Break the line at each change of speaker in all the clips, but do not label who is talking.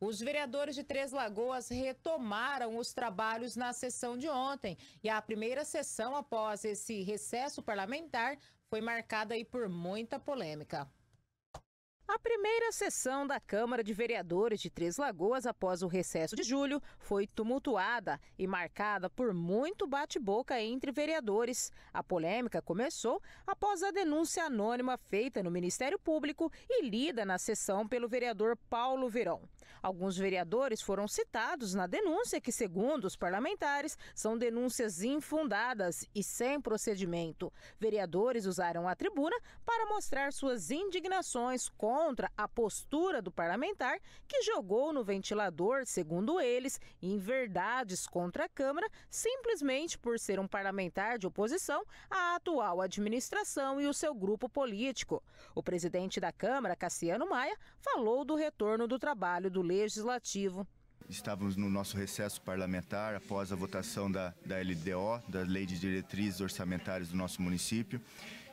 Os vereadores de Três Lagoas retomaram os trabalhos na sessão de ontem. E a primeira sessão após esse recesso parlamentar foi marcada aí por muita polêmica. A primeira sessão da Câmara de Vereadores de Três Lagoas após o recesso de julho foi tumultuada e marcada por muito bate-boca entre vereadores. A polêmica começou após a denúncia anônima feita no Ministério Público e lida na sessão pelo vereador Paulo Verão. Alguns vereadores foram citados na denúncia que, segundo os parlamentares, são denúncias infundadas e sem procedimento. Vereadores usaram a tribuna para mostrar suas indignações contra contra a postura do parlamentar que jogou no ventilador, segundo eles, em verdades contra a Câmara, simplesmente por ser um parlamentar de oposição à atual administração e o seu grupo político. O presidente da Câmara, Cassiano Maia, falou do retorno do trabalho do Legislativo
Estávamos no nosso recesso parlamentar após a votação da, da LDO, da Lei de Diretrizes Orçamentárias do nosso município,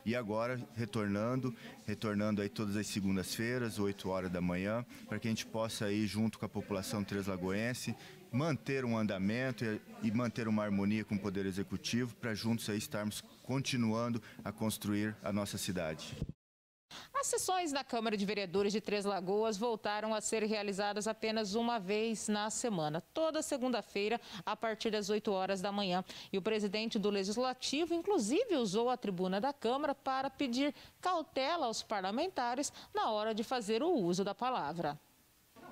e agora retornando, retornando aí todas as segundas-feiras, 8 horas da manhã, para que a gente possa aí junto com a população Lagoense manter um andamento e, manter uma harmonia com o poder executivo para juntos aí estarmos continuando a construir a nossa cidade.
As sessões da Câmara de Vereadores de Três Lagoas voltaram a ser realizadas apenas uma vez na semana, toda segunda-feira, a partir das 8 horas da manhã. E o presidente do Legislativo, inclusive, usou a tribuna da Câmara para pedir cautela aos parlamentares na hora de fazer o uso da palavra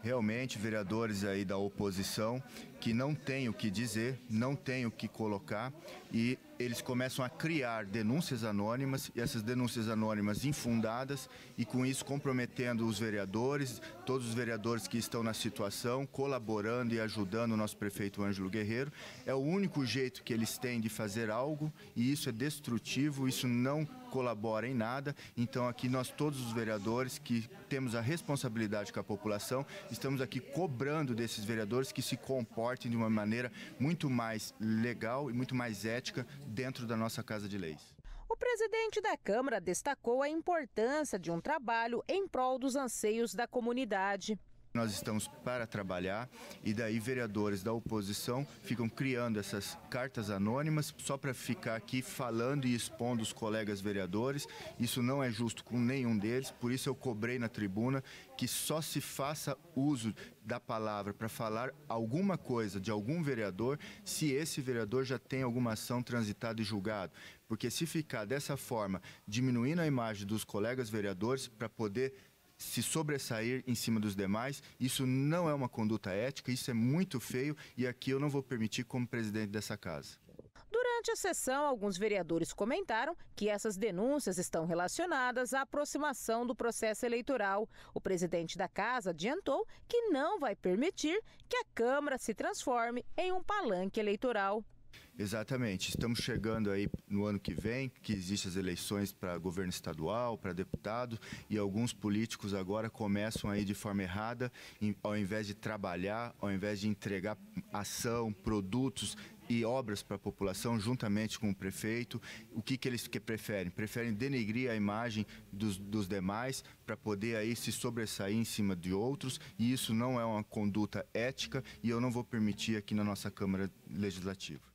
realmente vereadores aí da oposição que não têm o que dizer, não têm o que colocar e eles começam a criar denúncias anônimas e essas denúncias anônimas infundadas e com isso comprometendo os vereadores, todos os vereadores que estão na situação, colaborando e ajudando o nosso prefeito Ângelo Guerreiro. É o único jeito que eles têm de fazer algo e isso é destrutivo, isso não colabora em nada. Então aqui nós todos os vereadores que temos a responsabilidade com a população, estamos aqui cobrando desses vereadores que se comportem de uma maneira muito mais legal e muito mais ética dentro da nossa Casa de Leis.
O presidente da Câmara destacou a importância de um trabalho em prol dos anseios da comunidade.
Nós estamos para trabalhar e daí vereadores da oposição ficam criando essas cartas anônimas só para ficar aqui falando e expondo os colegas vereadores. Isso não é justo com nenhum deles, por isso eu cobrei na tribuna que só se faça uso da palavra para falar alguma coisa de algum vereador se esse vereador já tem alguma ação transitada e julgado. Porque se ficar dessa forma, diminuindo a imagem dos colegas vereadores para poder se sobressair em cima dos demais. Isso não é uma conduta ética, isso é muito feio e aqui eu não vou permitir como presidente dessa casa.
Durante a sessão, alguns vereadores comentaram que essas denúncias estão relacionadas à aproximação do processo eleitoral. O presidente da casa adiantou que não vai permitir que a Câmara se transforme em um palanque eleitoral.
Exatamente. Estamos chegando aí no ano que vem, que existem as eleições para governo estadual, para deputado, e alguns políticos agora começam aí de forma errada, ao invés de trabalhar, ao invés de entregar ação, produtos, e obras para a população, juntamente com o prefeito. O que, que eles que preferem? Preferem denegrir a imagem dos, dos demais para poder aí se sobressair em cima de outros, e isso não é uma conduta ética e eu não vou permitir aqui na nossa Câmara Legislativa.